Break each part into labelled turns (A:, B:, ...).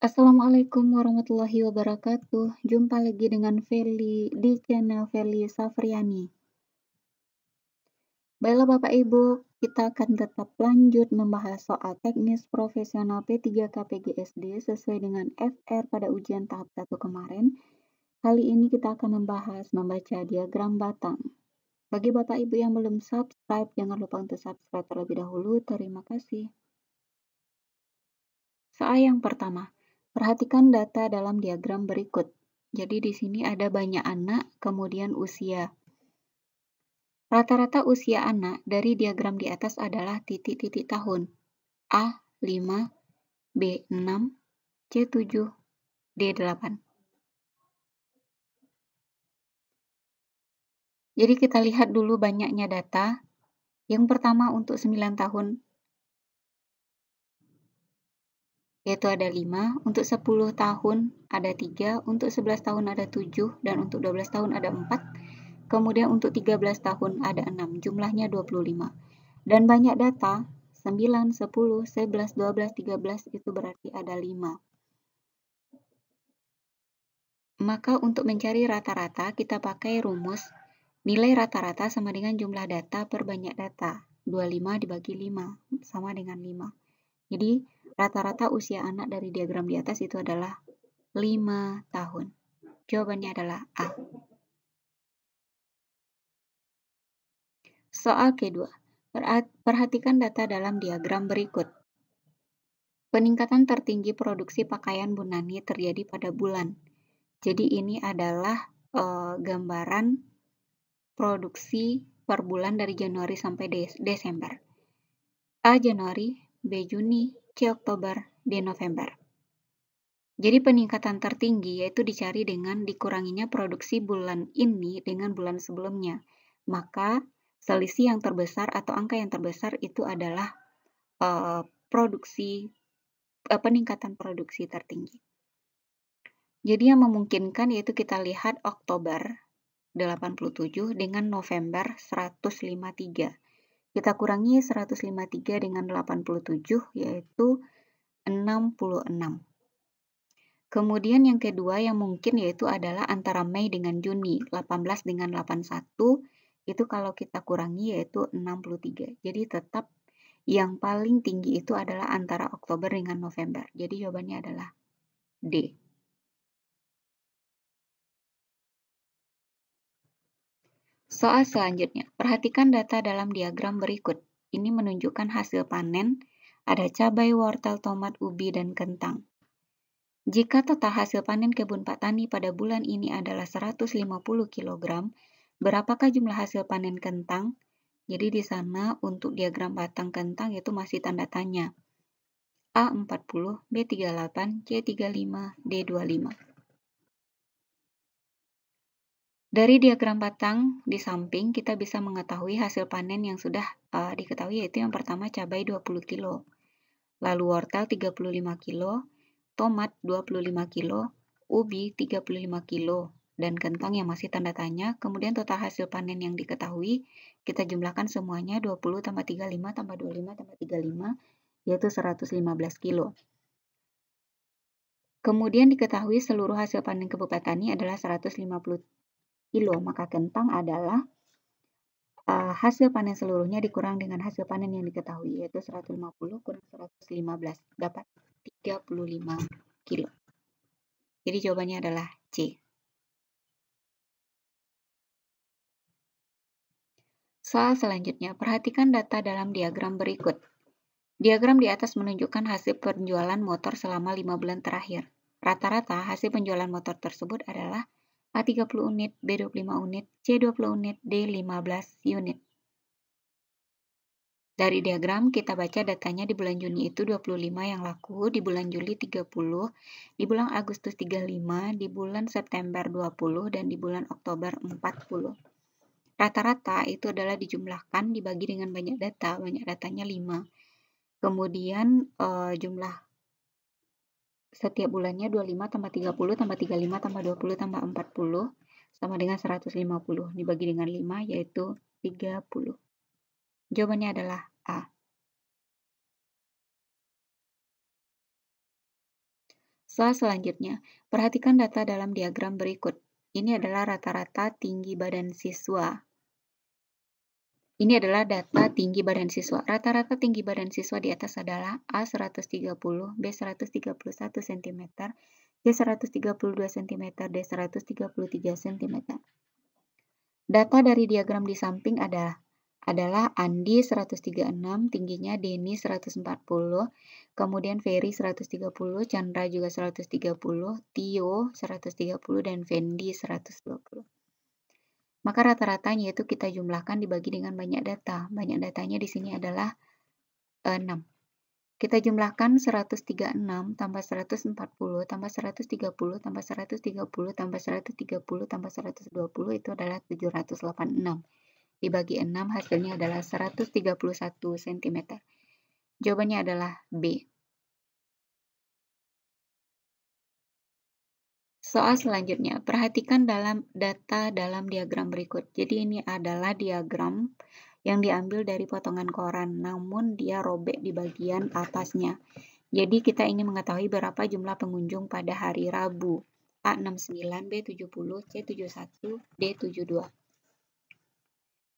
A: Assalamualaikum warahmatullahi wabarakatuh. Jumpa lagi dengan Feli di channel Feli Safriani. Baiklah Bapak Ibu, kita akan tetap lanjut membahas soal teknis profesional P3 k PGSD sesuai dengan FR pada ujian tahap 1 kemarin. Kali ini kita akan membahas membaca diagram batang. Bagi Bapak Ibu yang belum subscribe, jangan lupa untuk subscribe terlebih dahulu. Terima kasih. Soal yang pertama, Perhatikan data dalam diagram berikut. Jadi di sini ada banyak anak, kemudian usia. Rata-rata usia anak dari diagram di atas adalah titik-titik tahun. A 5, B 6, C 7, D 8. Jadi kita lihat dulu banyaknya data. Yang pertama untuk 9 tahun yaitu ada 5, untuk 10 tahun ada 3, untuk 11 tahun ada 7, dan untuk 12 tahun ada 4, kemudian untuk 13 tahun ada 6, jumlahnya 25. Dan banyak data, 9, 10, 11, 12, 13 itu berarti ada 5. Maka untuk mencari rata-rata kita pakai rumus nilai rata-rata sama dengan jumlah data per banyak data. 25 dibagi 5 sama dengan 5. Jadi Rata-rata usia anak dari diagram di atas itu adalah 5 tahun. Jawabannya adalah A. Soal kedua. Perhatikan data dalam diagram berikut. Peningkatan tertinggi produksi pakaian Bunani terjadi pada bulan. Jadi ini adalah e, gambaran produksi per bulan dari Januari sampai Desember. A Januari, B Juni, di Oktober, di November. Jadi peningkatan tertinggi yaitu dicari dengan dikuranginya produksi bulan ini dengan bulan sebelumnya. Maka selisih yang terbesar atau angka yang terbesar itu adalah uh, produksi uh, peningkatan produksi tertinggi. Jadi yang memungkinkan yaitu kita lihat Oktober 87 dengan November 153. Kita kurangi 153 dengan 87 yaitu 66. Kemudian yang kedua yang mungkin yaitu adalah antara Mei dengan Juni, 18 dengan 81, itu kalau kita kurangi yaitu 63. Jadi tetap yang paling tinggi itu adalah antara Oktober dengan November. Jadi jawabannya adalah D. Soal selanjutnya, perhatikan data dalam diagram berikut. Ini menunjukkan hasil panen, ada cabai, wortel, tomat, ubi, dan kentang. Jika total hasil panen kebun Pak Tani pada bulan ini adalah 150 kg, berapakah jumlah hasil panen kentang? Jadi di sana untuk diagram batang kentang itu masih tanda tanya. A40, B38, C35, D25. Dari diagram batang di samping, kita bisa mengetahui hasil panen yang sudah uh, diketahui, yaitu yang pertama cabai 20 kilo, lalu wortel 35 kilo, tomat 25 kilo, ubi 35 kilo, dan kentang yang masih tanda tanya. Kemudian total hasil panen yang diketahui, kita jumlahkan semuanya 20 tambah 35 tambah 25 tambah 35, yaitu 115 kilo. Kemudian diketahui seluruh hasil panen ke ini adalah 150 kilo, maka kentang adalah uh, hasil panen seluruhnya dikurang dengan hasil panen yang diketahui, yaitu 150 kurang 115, dapat 35 kilo. Jadi jawabannya adalah C. Soal selanjutnya, perhatikan data dalam diagram berikut. Diagram di atas menunjukkan hasil penjualan motor selama 5 bulan terakhir. Rata-rata hasil penjualan motor tersebut adalah Ah, A 30 unit, B 25 unit, C 20 unit, D 15 unit. Dari diagram kita baca datanya di bulan Juni itu 25 yang laku, di bulan Juli 30, di bulan Agustus 35, di bulan September 20, dan di bulan Oktober 40. Rata-rata itu adalah dijumlahkan dibagi dengan banyak data, banyak datanya 5. Kemudian e, jumlah setiap bulannya 25 tambah 30 tambah 35 tambah 20 tambah 40 sama dengan 150 dibagi dengan 5 yaitu 30. Jawabannya adalah A. Soal selanjutnya, perhatikan data dalam diagram berikut. Ini adalah rata-rata tinggi badan siswa. Ini adalah data tinggi badan siswa. Rata-rata tinggi badan siswa di atas adalah A 130, B 131 cm, C 132 cm, D 133 cm. Data dari diagram di samping adalah adalah Andi 136, tingginya Denny 140, kemudian Ferry 130, Chandra juga 130, Tio 130, dan Fendi 120. Maka rata-ratanya itu kita jumlahkan dibagi dengan banyak data. Banyak datanya di sini adalah 6. Eh, kita jumlahkan 136 tambah 140 tambah 130 tambah 130 tambah 130 tambah 120 itu adalah 786. Dibagi 6 hasilnya adalah 131 cm. Jawabannya adalah B. Soal selanjutnya, perhatikan dalam data dalam diagram berikut. Jadi ini adalah diagram yang diambil dari potongan koran, namun dia robek di bagian atasnya. Jadi kita ingin mengetahui berapa jumlah pengunjung pada hari Rabu. A69, B70, C71, D72.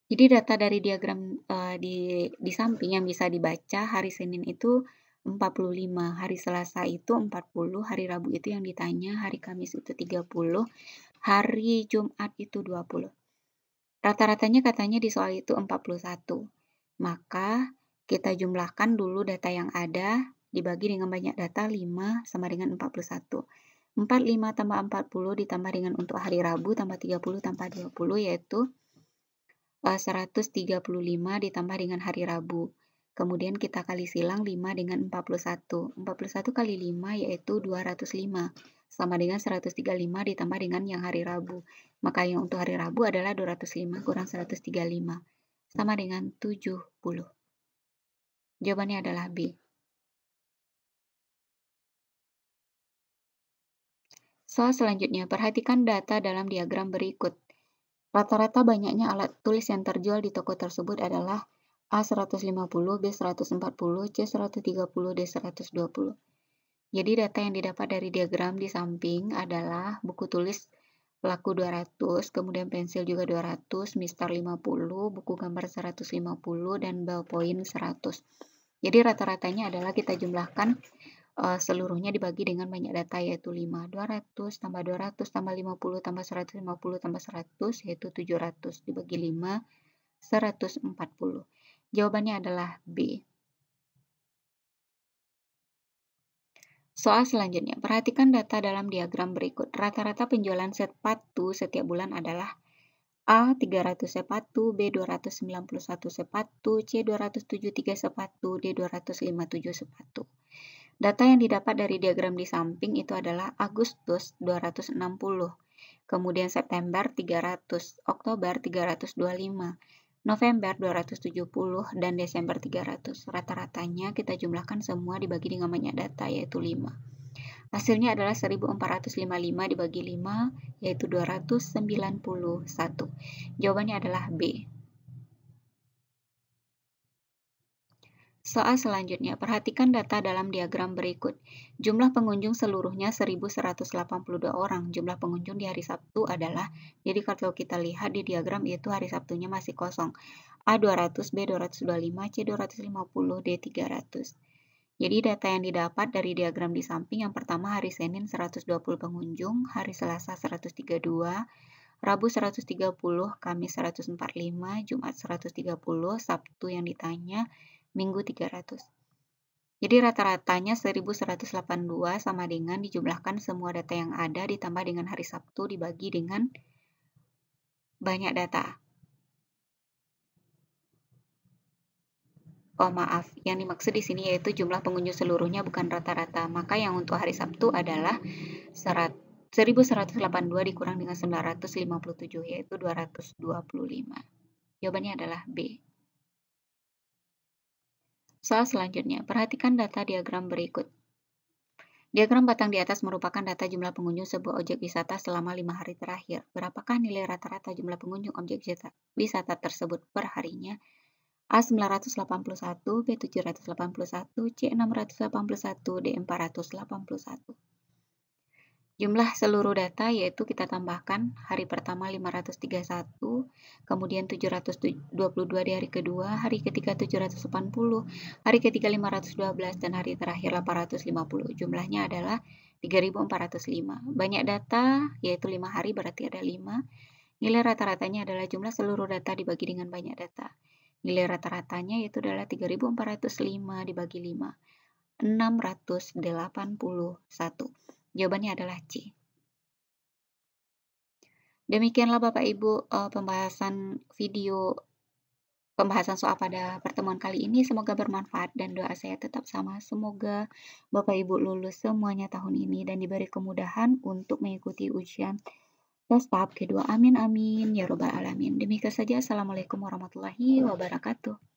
A: Jadi data dari diagram uh, di, di samping yang bisa dibaca hari Senin itu 45 hari Selasa itu 40 hari Rabu itu yang ditanya hari Kamis itu 30 hari Jumat itu 20 rata-ratanya katanya di soal itu 41 maka kita jumlahkan dulu data yang ada dibagi dengan banyak data 5 sama dengan 41 45 tambah 40 ditambah dengan untuk hari Rabu tambah 30 tambah 20 yaitu 135 eh, ditambah dengan hari Rabu Kemudian kita kali silang 5 dengan 41. 41 kali 5 yaitu 205, sama dengan 135 ditambah dengan yang hari Rabu. Maka yang untuk hari Rabu adalah 205 kurang 135, sama dengan 70. Jawabannya adalah B. Soal selanjutnya, perhatikan data dalam diagram berikut. Rata-rata banyaknya alat tulis yang terjual di toko tersebut adalah A150, B140, C130, D120. Jadi data yang didapat dari diagram di samping adalah buku tulis laku 200, kemudian pensil juga 200, mister 50, buku gambar 150, dan ballpoint 100. Jadi rata-ratanya adalah kita jumlahkan uh, seluruhnya dibagi dengan banyak data yaitu 5, 200, tambah 200, tambah 50, tambah 150, tambah 100, yaitu 700, dibagi 5, 140. Jawabannya adalah B. Soal selanjutnya, perhatikan data dalam diagram berikut. Rata-rata penjualan sepatu setiap bulan adalah A 300 sepatu, B 291 sepatu, C 273 sepatu, D 257 sepatu. Data yang didapat dari diagram di samping itu adalah Agustus 260, kemudian September 300, Oktober 325, November 270 dan Desember 300. Rata-ratanya kita jumlahkan semua dibagi dengan banyak data yaitu 5. Hasilnya adalah 1455 dibagi 5 yaitu 291. Jawabannya adalah B. Soal selanjutnya, perhatikan data dalam diagram berikut. Jumlah pengunjung seluruhnya 1.182 orang. Jumlah pengunjung di hari Sabtu adalah, jadi kalau kita lihat di diagram itu hari Sabtunya masih kosong. A 200, B 225, C 250, D 300. Jadi data yang didapat dari diagram di samping yang pertama hari Senin 120 pengunjung, hari Selasa 132, Rabu 130, Kamis 145, Jumat 130, Sabtu yang ditanya minggu 300. Jadi rata-ratanya 1182 sama dengan dijumlahkan semua data yang ada ditambah dengan hari Sabtu dibagi dengan banyak data. Oh maaf, yang dimaksud di sini yaitu jumlah pengunjung seluruhnya bukan rata-rata. Maka yang untuk hari Sabtu adalah 1182 dikurang dengan 957 yaitu 225. Jawabannya adalah B. Soal selanjutnya, perhatikan data diagram berikut. Diagram batang di atas merupakan data jumlah pengunjung sebuah objek wisata selama lima hari terakhir. Berapakah nilai rata-rata jumlah pengunjung objek wisata tersebut per harinya? A981, B781, C681, D481. Jumlah seluruh data yaitu kita tambahkan hari pertama 531, kemudian 722 di hari kedua, hari ketiga 780, hari ketiga 512, dan hari terakhir 850. Jumlahnya adalah 3405. Banyak data yaitu 5 hari berarti ada 5. Nilai rata-ratanya adalah jumlah seluruh data dibagi dengan banyak data. Nilai rata-ratanya yaitu adalah 3405 dibagi 5, 681. Jawabannya adalah C. Demikianlah Bapak Ibu eh, pembahasan video pembahasan soal pada pertemuan kali ini. Semoga bermanfaat dan doa saya tetap sama. Semoga Bapak Ibu lulus semuanya tahun ini dan diberi kemudahan untuk mengikuti ujian tes tahap kedua. Amin amin ya robbal alamin. Demikian saja. Assalamualaikum warahmatullahi wabarakatuh.